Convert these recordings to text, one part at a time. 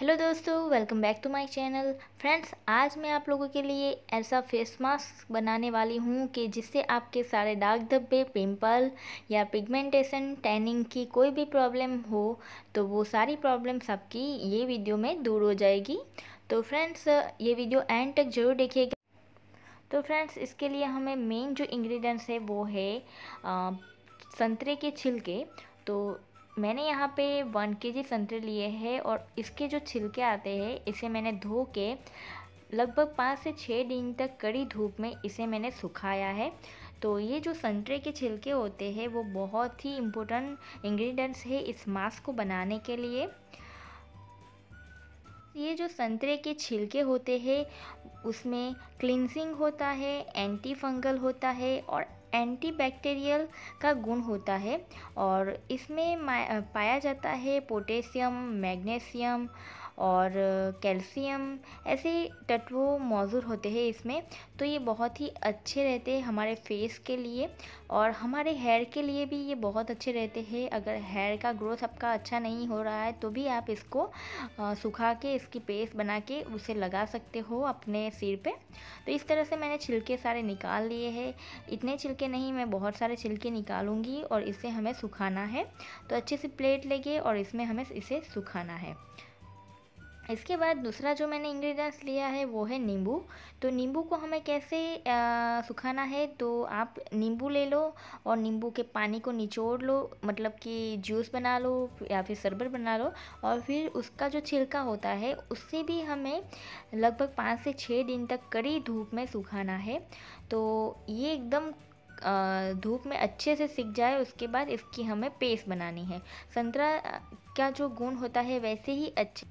hello दोस्तों welcome back to my channel friends आज मैं आप लोगों के लिए ऐसा फेस मास्क बनाने वाली हूँ कि जिससे आपके सारे दाग धब्बे पिंपल या पिगमेंटेशन टैनिंग की कोई भी प्रॉब्लम हो तो वो सारी प्रॉब्लम्स आपकी ये वीडियो में दूर हो जाएगी तो फ्रेंड्स ये वीडियो एंड तक जरूर देखिएगा तो फ्रेंड्स इसके लिए हमें मेन जो इंग्रेडिएंट्स है वो है आ, संतरे के छिलके तो मैंने यहाँ पे वन के जी संतरे लिए हैं और इसके जो छिलके आते हैं इसे मैंने धो के लगभग पाँच से छः दिन तक कड़ी धूप में इसे मैंने सुखाया है तो ये जो संतरे के छिलके होते हैं वो बहुत ही इम्पोर्टेंट इंग्रेडिएंट्स है इस मास्क को बनाने के लिए ये जो संतरे के छिलके होते हैं उसमें क्लिनसिंग होता है एंटी फंगल होता है और एंटीबैक्टीरियल का गुण होता है और इसमें पाया जाता है पोटेशियम मैग्नीशियम और कैल्शियम ऐसे तत्व मौजूद होते हैं इसमें तो ये बहुत ही अच्छे रहते हैं हमारे फेस के लिए और हमारे हेयर के लिए भी ये बहुत अच्छे रहते हैं अगर हेयर का ग्रोथ आपका अच्छा नहीं हो रहा है तो भी आप इसको सुखा के इसकी पेस्ट बना के उसे लगा सकते हो अपने सिर पे तो इस तरह से मैंने छिलके सारे निकाल लिए हैं इतने छिलके के नहीं मैं बहुत सारे छिलके निकालूंगी और इसे हमें सुखाना है तो अच्छे से प्लेट लेके और इसमें हमें इसे सुखाना है इसके बाद दूसरा जो मैंने इंग्रेडिएंट्स लिया है वो है नींबू तो नींबू को हमें कैसे आ, सुखाना है तो आप नींबू ले लो और नींबू के पानी को निचोड़ लो मतलब कि जूस बना लो या फिर शरबत बना लो और फिर उसका जो छिलका होता है उससे भी हमें लगभग पाँच से छः दिन तक कड़ी धूप में सुखाना है तो ये एकदम धूप में अच्छे से सीख जाए उसके बाद इसकी हमें पेस्ट बनानी है संतरा का जो गुण होता है वैसे ही अच्छे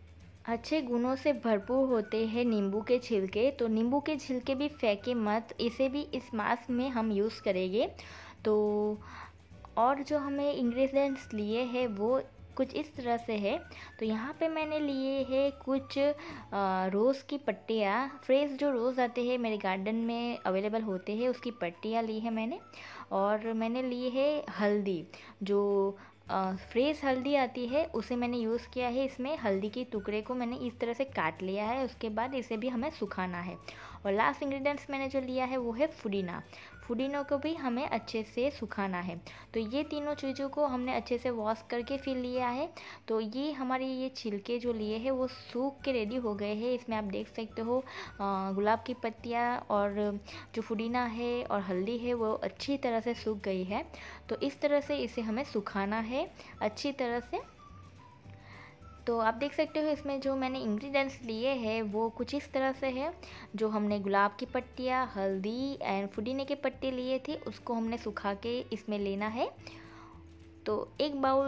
अच्छे गुणों से भरपूर होते हैं नींबू के छिलके तो नींबू के छिलके भी फेंके मत इसे भी इस मास्क में हम यूज़ करेंगे तो और जो हमें इंग्रेडिएंट्स लिए हैं वो कुछ इस तरह से है तो यहाँ पे मैंने लिए है कुछ रोज़ की पट्टियाँ फ्रेश जो रोज़ आते हैं मेरे गार्डन में अवेलेबल होते हैं उसकी पट्टियाँ ली है मैंने और मैंने लिए है हल्दी जो फ्रेश हल्दी आती है उसे मैंने यूज़ किया है इसमें हल्दी के टुकड़े को मैंने इस तरह से काट लिया है उसके बाद इसे भी हमें सुखाना है और लास्ट इंग्रेडिएंट्स मैंने जो लिया है वो है फुडीना फुदीनों को भी हमें अच्छे से सुखाना है तो ये तीनों चीज़ों को हमने अच्छे से वॉश करके फिर लिया है तो ये हमारे ये छिलके जो लिए हैं वो सूख के रेडी हो गए हैं इसमें आप देख सकते हो गुलाब की पत्तियाँ और जो फुडीना है और हल्दी है वो अच्छी तरह से सूख गई है तो इस तरह से इसे हमें सुखाना है अच्छी तरह से तो आप देख सकते हो इसमें जो मैंने इंग्रेडिएंट्स लिए हैं वो कुछ इस तरह से है जो हमने गुलाब की पट्टियाँ हल्दी एंड फुडीने के पट्टे लिए थे उसको हमने सुखा के इसमें लेना है तो एक बाउल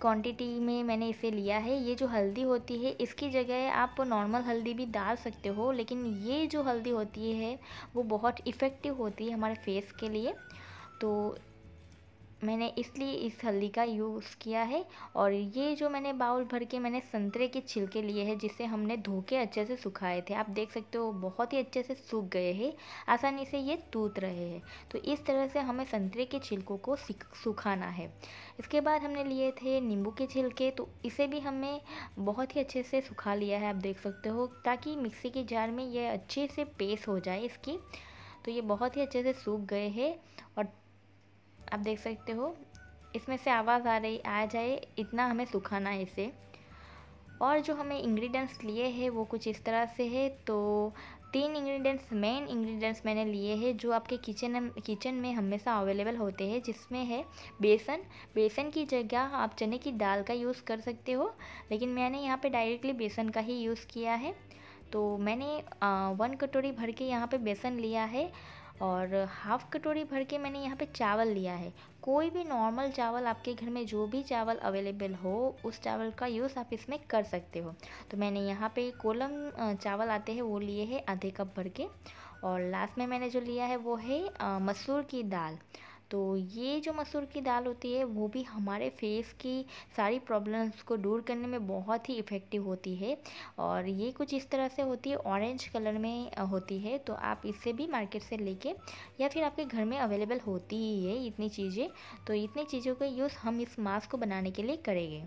क्वांटिटी में मैंने इसे लिया है ये जो हल्दी होती है इसकी जगह आप नॉर्मल हल्दी भी डाल सकते हो लेकिन ये जो हल्दी होती है वो बहुत इफ़ेक्टिव होती है हमारे फेस के लिए तो मैंने इसलिए इस हल्दी का यूज़ किया है और ये जो मैंने बाउल भर के मैंने संतरे के छिलके लिए हैं जिसे हमने धो के अच्छे से सुखाए थे आप देख सकते हो बहुत ही अच्छे से सूख गए हैं आसानी से ये टूट रहे हैं तो इस तरह से हमें संतरे के छिलकों को सुखाना है इसके बाद हमने लिए थे नींबू के छिलके तो इसे भी हमें बहुत ही अच्छे से सुखा लिया है आप देख सकते हो ताकि मिक्सी के जार में ये अच्छे से पेस्ट हो जाए इसकी तो ये बहुत ही अच्छे से सूख गए हैं और आप देख सकते हो इसमें से आवाज़ आ रही आ जाए इतना हमें सुखाना है इसे और जो हमें इंग्रेडिएंट्स लिए हैं वो कुछ इस तरह से है तो तीन इंग्रेडिएंट्स मेन इंग्रेडिएंट्स मैंने लिए हैं जो आपके किचन किचन में हमेशा अवेलेबल होते हैं जिसमें है बेसन बेसन की जगह आप चने की दाल का यूज़ कर सकते हो लेकिन मैंने यहाँ पे डायरेक्टली बेसन का ही यूज़ किया है तो मैंने वन कटोरी भर के यहाँ पे बेसन लिया है और हाफ़ कटोरी भर के मैंने यहाँ पे चावल लिया है कोई भी नॉर्मल चावल आपके घर में जो भी चावल अवेलेबल हो उस चावल का यूज़ आप इसमें कर सकते हो तो मैंने यहाँ पे कोलम चावल आते हैं वो लिए है आधे कप भर के और लास्ट में मैंने जो लिया है वो है मसूर की दाल तो ये जो मसूर की दाल होती है वो भी हमारे फेस की सारी प्रॉब्लम्स को दूर करने में बहुत ही इफ़ेक्टिव होती है और ये कुछ इस तरह से होती है ऑरेंज कलर में होती है तो आप इसे भी मार्केट से लेके या फिर आपके घर में अवेलेबल होती ही है इतनी चीज़ें तो इतनी चीज़ों का यूज़ हम इस मास्क को बनाने के लिए करेंगे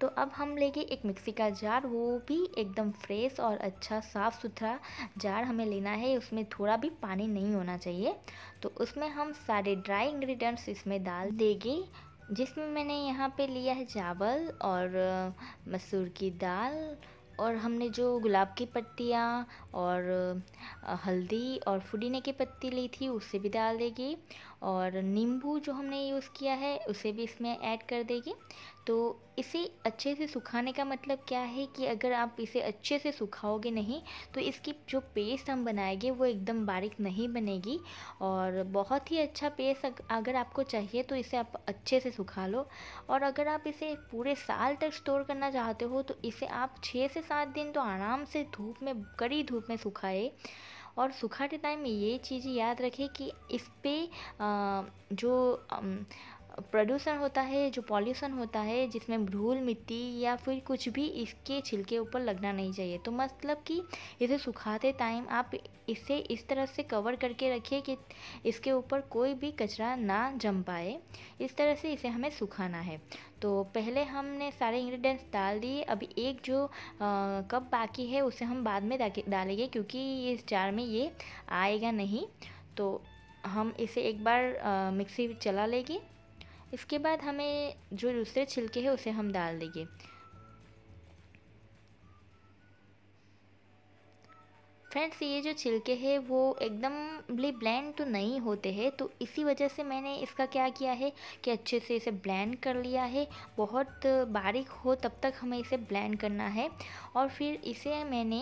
तो अब हम लेंगे एक मिक्सी का जार वो भी एकदम फ्रेश और अच्छा साफ़ सुथरा जार हमें लेना है उसमें थोड़ा भी पानी नहीं होना चाहिए तो उसमें हम सारे ड्राई इंग्रेडिएंट्स इसमें डाल देंगे जिसमें मैंने यहाँ पे लिया है चावल और मसूर की दाल और हमने जो गुलाब की पत्तियाँ और हल्दी और फुडीने की पत्ती ली थी उससे भी डाल देगी और नींबू जो हमने यूज़ किया है उसे भी इसमें ऐड कर देगी तो इसे अच्छे से सुखाने का मतलब क्या है कि अगर आप इसे अच्छे से सुखाओगे नहीं तो इसकी जो पेस्ट हम बनाएंगे वो एकदम बारीक नहीं बनेगी और बहुत ही अच्छा पेस्ट अगर आपको चाहिए तो इसे आप अच्छे से सुखा लो और अगर आप इसे पूरे साल तक स्टोर करना चाहते हो तो इसे आप छः से सात दिन तो आराम से धूप में कड़ी धूप में सुखाए और सूखा के टाइम में ये चीज़ें याद रखें कि इस पर जो प्रदूषण होता है जो पॉल्यूशन होता है जिसमें धूल मिट्टी या फिर कुछ भी इसके छिलके ऊपर लगना नहीं चाहिए तो मतलब कि इसे सुखाते टाइम आप इसे इस तरह से कवर करके रखिए कि इसके ऊपर कोई भी कचरा ना जम पाए इस तरह से इसे हमें सुखाना है तो पहले हमने सारे इंग्रेडिएंट्स डाल दिए अभी एक जो कप बाकी है उसे हम बाद में डालेंगे क्योंकि इस जार में ये आएगा नहीं तो हम इसे एक बार मिक्सी चला लेंगे इसके बाद हमें जो दूसरे छिलके हैं उसे हम डाल देंगे फ्रेंड्स ये जो छिलके हैं वो एकदम ब्लैंड तो नहीं होते हैं तो इसी वजह से मैंने इसका क्या किया है कि अच्छे से इसे ब्लैंड कर लिया है बहुत बारीक हो तब तक हमें इसे ब्लैंड करना है और फिर इसे मैंने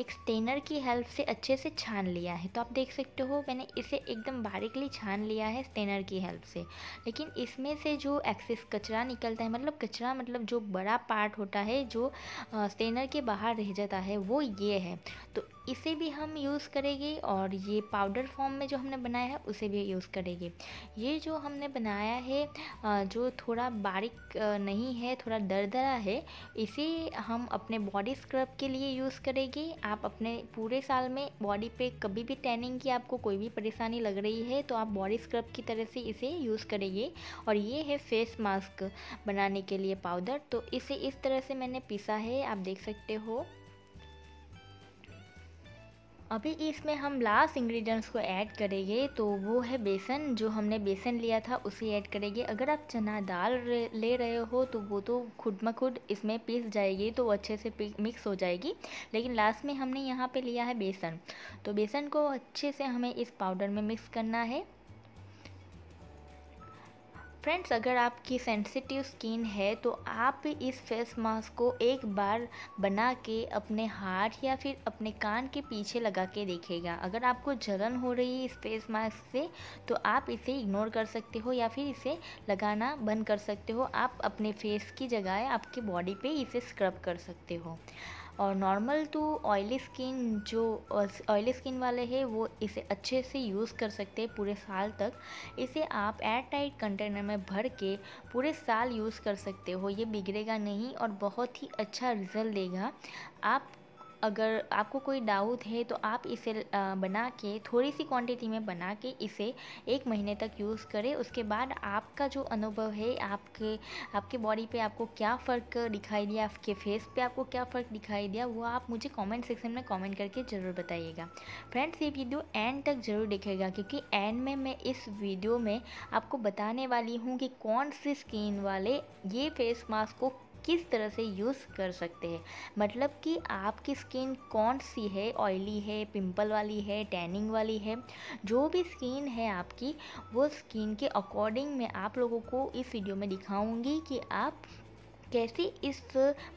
एक स्टेनर की हेल्प से अच्छे से छान लिया है तो आप देख सकते हो मैंने इसे एकदम बारीकली छान लिया है स्टेनर की हेल्प से लेकिन इसमें से जो एक्सेस कचरा निकलता है मतलब कचरा मतलब जो बड़ा पार्ट होता है जो स्टेनर के बाहर रह जाता है वो ये है तो इसे भी हम यूज़ करेंगे और ये पाउडर फॉर्म में जो हमने बनाया है उसे भी यूज़ करेंगे ये जो हमने बनाया है जो थोड़ा बारीक नहीं है थोड़ा दरदरा है इसे हम अपने बॉडी स्क्रब के लिए यूज़ करेंगे आप अपने पूरे साल में बॉडी पे कभी भी टैनिंग की आपको कोई भी परेशानी लग रही है तो आप बॉडी स्क्रब की तरह से इसे यूज़ करेंगे और ये है फेस मास्क बनाने के लिए पाउडर तो इसे इस तरह से मैंने पीसा है आप देख सकते हो अभी इसमें हम लास्ट इंग्रेडिएंट्स को ऐड करेंगे तो वो है बेसन जो हमने बेसन लिया था उसे ऐड करेंगे अगर आप चना दाल ले रहे हो तो वो तो खुद म खुद इसमें पीस जाएगी तो अच्छे से मिक्स हो जाएगी लेकिन लास्ट में हमने यहाँ पे लिया है बेसन तो बेसन को अच्छे से हमें इस पाउडर में मिक्स करना है फ्रेंड्स अगर आपकी सेंसिटिव स्किन है तो आप इस फेस मास्क को एक बार बना के अपने हाथ या फिर अपने कान के पीछे लगा के देखेगा अगर आपको जलन हो रही है इस फेस मास्क से तो आप इसे इग्नोर कर सकते हो या फिर इसे लगाना बंद कर सकते हो आप अपने फेस की जगह आपके बॉडी पे इसे स्क्रब कर सकते हो और नॉर्मल तो ऑयली स्किन जो ऑयली स्किन वाले हैं वो इसे अच्छे से यूज़ कर सकते हैं पूरे साल तक इसे आप एयर टाइट कंटेनर में भर के पूरे साल यूज़ कर सकते हो ये बिगड़ेगा नहीं और बहुत ही अच्छा रिजल्ट देगा आप अगर आपको कोई डाउट है तो आप इसे बना के थोड़ी सी क्वांटिटी में बना के इसे एक महीने तक यूज़ करें उसके बाद आपका जो अनुभव है आपके आपके बॉडी पे आपको क्या फ़र्क दिखाई दिया आपके फेस पे आपको क्या फ़र्क दिखाई दिया वो आप मुझे कमेंट सेक्शन में कमेंट करके ज़रूर बताइएगा फ्रेंड्स ये वीडियो एंड तक ज़रूर देखेगा क्योंकि एंड में मैं इस वीडियो में आपको बताने वाली हूँ कि कौन से स्किन वाले ये फेस मास्क को किस तरह से यूज़ कर सकते हैं मतलब कि आपकी स्किन कौन सी है ऑयली है पिंपल वाली है टैनिंग वाली है जो भी स्किन है आपकी वो स्किन के अकॉर्डिंग मैं आप लोगों को इस वीडियो में दिखाऊंगी कि आप कैसे इस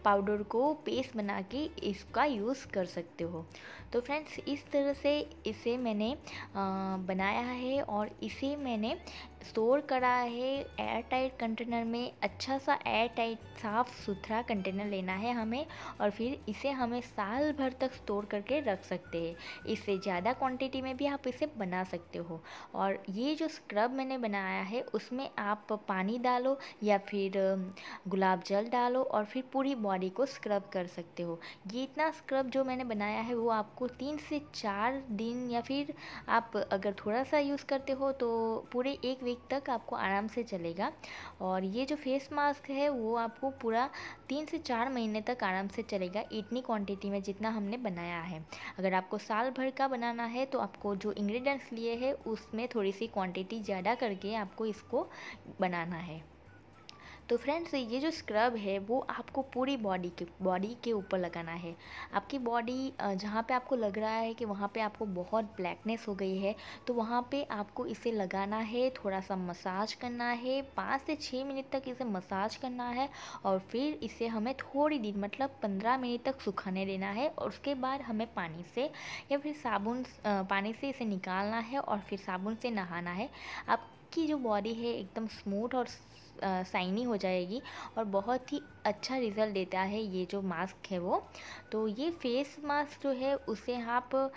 पाउडर को पेस्ट बना के इसका यूज़ कर सकते हो तो फ्रेंड्स इस तरह से इसे मैंने बनाया है और इसे मैंने स्टोर करा है एयर टाइट कंटेनर में अच्छा सा एयर टाइट साफ़ सुथरा कंटेनर लेना है हमें और फिर इसे हमें साल भर तक स्टोर करके रख सकते हैं इससे ज़्यादा क्वांटिटी में भी आप इसे बना सकते हो और ये जो स्क्रब मैंने बनाया है उसमें आप पानी डालो या फिर गुलाब जल डालो और फिर पूरी बॉडी को स्क्रब कर सकते हो ये इतना स्क्रब जो मैंने बनाया है वो आपको तीन से चार दिन या फिर आप अगर थोड़ा सा यूज़ करते हो तो पूरे एक वीक वीक तक आपको आराम से चलेगा और ये जो फेस मास्क है वो आपको पूरा तीन से चार महीने तक आराम से चलेगा इतनी क्वांटिटी में जितना हमने बनाया है अगर आपको साल भर का बनाना है तो आपको जो इंग्रेडिएंट्स लिए है उसमें थोड़ी सी क्वांटिटी ज़्यादा करके आपको इसको बनाना है तो फ्रेंड्स ये जो स्क्रब है वो आपको पूरी बॉडी के बॉडी के ऊपर लगाना है आपकी बॉडी जहाँ पे आपको लग रहा है कि वहाँ पे आपको बहुत ब्लैकनेस हो गई है तो वहाँ पे आपको इसे लगाना है थोड़ा सा मसाज करना है पाँच से छः मिनट तक इसे मसाज करना है और फिर इसे हमें थोड़ी देर मतलब पंद्रह मिनट तक सुखाने देना है और उसके बाद हमें पानी से या फिर साबुन पानी से इसे निकालना है और फिर साबुन से नहाना है आप आपकी जो बॉडी है एकदम स्मूथ और साइनी हो जाएगी और बहुत ही अच्छा रिज़ल्ट देता है ये जो मास्क है वो तो ये फेस मास्क जो है उसे आप आ,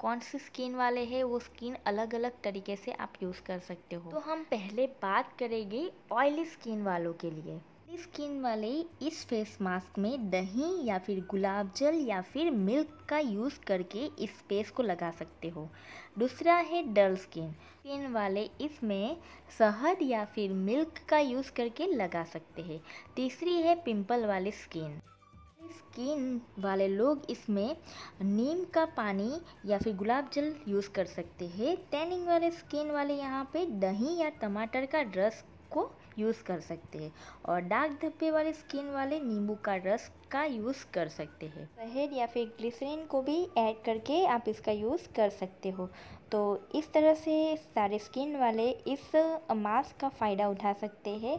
कौन सी स्किन वाले हैं वो स्किन अलग अलग तरीके से आप यूज़ कर सकते हो तो हम पहले बात करेंगे ऑयली स्किन वालों के लिए पतली स्किन वाले इस फेस मास्क में दही या फिर गुलाब जल या फिर मिल्क का यूज़ करके इस फेस को लगा सकते हो दूसरा है डल स्किन स्किन वाले इसमें शहद या फिर मिल्क का यूज़ करके लगा सकते हैं तीसरी है पिंपल वाली स्किन स्किन वाले लोग इसमें नीम का पानी या फिर गुलाब जल यूज़ कर सकते हैं टैनिंग वाले स्किन वाले यहाँ पे दही या टमाटर का रस को यूज़ कर सकते हैं और डार्क धब्बे वाले स्किन वाले नींबू का रस का यूज़ कर सकते हैं शहद या फिर ग्लिसरीन को भी ऐड करके आप इसका यूज़ कर सकते हो तो इस तरह से सारे स्किन वाले इस मास्क का फ़ायदा उठा सकते हैं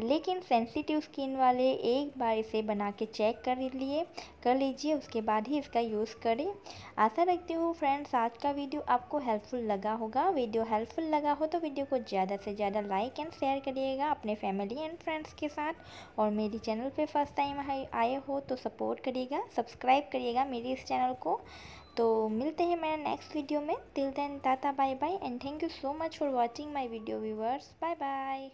लेकिन सेंसिटिव स्किन वाले एक बार इसे बना के चेक कर लिए कर लीजिए उसके बाद ही इसका यूज़ करें आशा रखती हूँ फ्रेंड्स आज का वीडियो आपको हेल्पफुल लगा होगा वीडियो हेल्पफुल लगा हो तो वीडियो को ज़्यादा से ज़्यादा लाइक एंड शेयर करिएगा अपने फैमिली एंड फ्रेंड्स के साथ और मेरी चैनल पर फर्स्ट टाइम आए हो तो सपोर्ट करिएगा सब्सक्राइब करिएगा मेरे इस चैनल को तो मिलते हैं मेरे नेक्स्ट वीडियो में till then tata bye bye and thank you so much for watching my video viewers bye bye